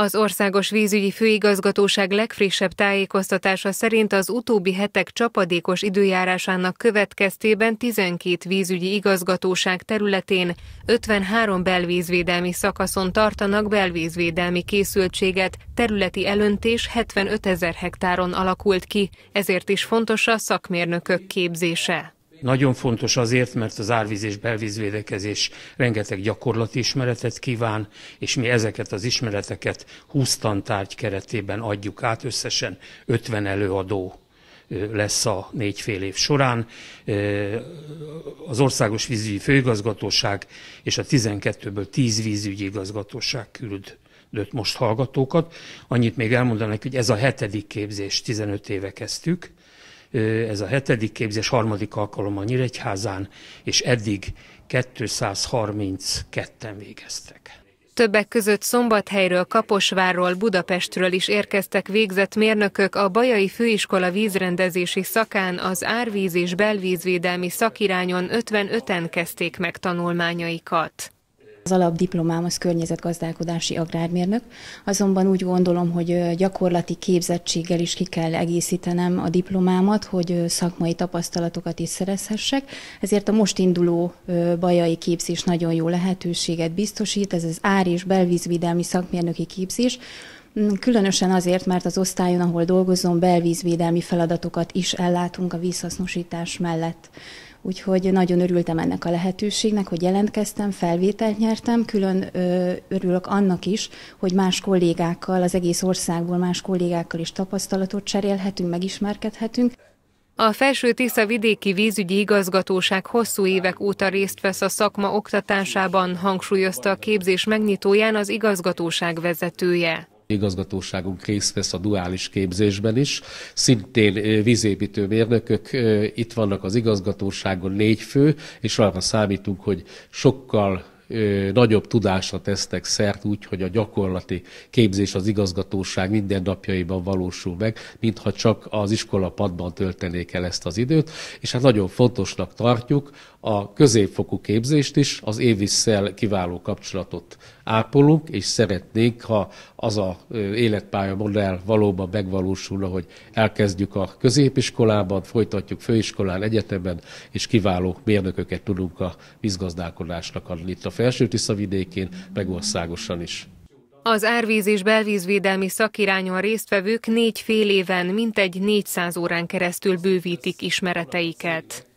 Az Országos Vízügyi Főigazgatóság legfrissebb tájékoztatása szerint az utóbbi hetek csapadékos időjárásának következtében 12 vízügyi igazgatóság területén 53 belvízvédelmi szakaszon tartanak belvízvédelmi készültséget, területi elöntés 75 ezer hektáron alakult ki, ezért is fontos a szakmérnökök képzése. Nagyon fontos azért, mert az árvíz és belvízvédekezés rengeteg gyakorlati ismeretet kíván, és mi ezeket az ismereteket 20 tantárgy keretében adjuk át, összesen 50 előadó lesz a négy fél év során. Az Országos Vízügyi Főigazgatóság és a 12-ből 10 vízügyi igazgatóság küld most hallgatókat. Annyit még elmondanak, hogy ez a hetedik képzés, 15 éve kezdtük, ez a hetedik képzés harmadik a Nyíregyházán, és eddig 232-en végeztek. Többek között Szombathelyről, Kaposvárról, Budapestről is érkeztek végzett mérnökök a Bajai Főiskola vízrendezési szakán az árvíz és belvízvédelmi szakirányon 55-en kezdték meg tanulmányaikat. Az alapdiplomám az környezetgazdálkodási agrármérnök, azonban úgy gondolom, hogy gyakorlati képzettséggel is ki kell egészítenem a diplomámat, hogy szakmai tapasztalatokat is szerezhessek, ezért a most induló bajai képzés nagyon jó lehetőséget biztosít, ez az ár- és belvízvédelmi szakmérnöki képzés, mm, Különösen azért, mert az osztályon, ahol dolgozom, belvízvédelmi feladatokat is ellátunk a vízhasznosítás mellett. Úgyhogy nagyon örültem ennek a lehetőségnek, hogy jelentkeztem, felvételt nyertem, külön ö, örülök annak is, hogy más kollégákkal, az egész országból más kollégákkal is tapasztalatot cserélhetünk, megismerkedhetünk. A Felső Tisza vidéki vízügyi igazgatóság hosszú évek óta részt vesz a szakma oktatásában, hangsúlyozta a képzés megnyitóján az igazgatóság vezetője igazgatóságunk részt vesz a duális képzésben is. Szintén vízépítő mérnökök, itt vannak az igazgatóságon négy fő, és arra számítunk, hogy sokkal nagyobb tudásra tesztek szert úgy, hogy a gyakorlati képzés az igazgatóság mindennapjaiban valósul meg, mintha csak az iskola padban töltenék el ezt az időt, és hát nagyon fontosnak tartjuk a középfokú képzést is, az évisszel kiváló kapcsolatot ápolunk, és szeretnénk, ha az a életpálya modell valóban megvalósulna, hogy elkezdjük a középiskolában, folytatjuk főiskolán, egyetemen, és kiváló mérnököket tudunk a vízgazdálkodásnak adni itt a felső tiszavidékén, meg országosan is. Az árvíz és belvízvédelmi szakirányon résztvevők négy fél éven mintegy 400 órán keresztül bővítik ismereteiket.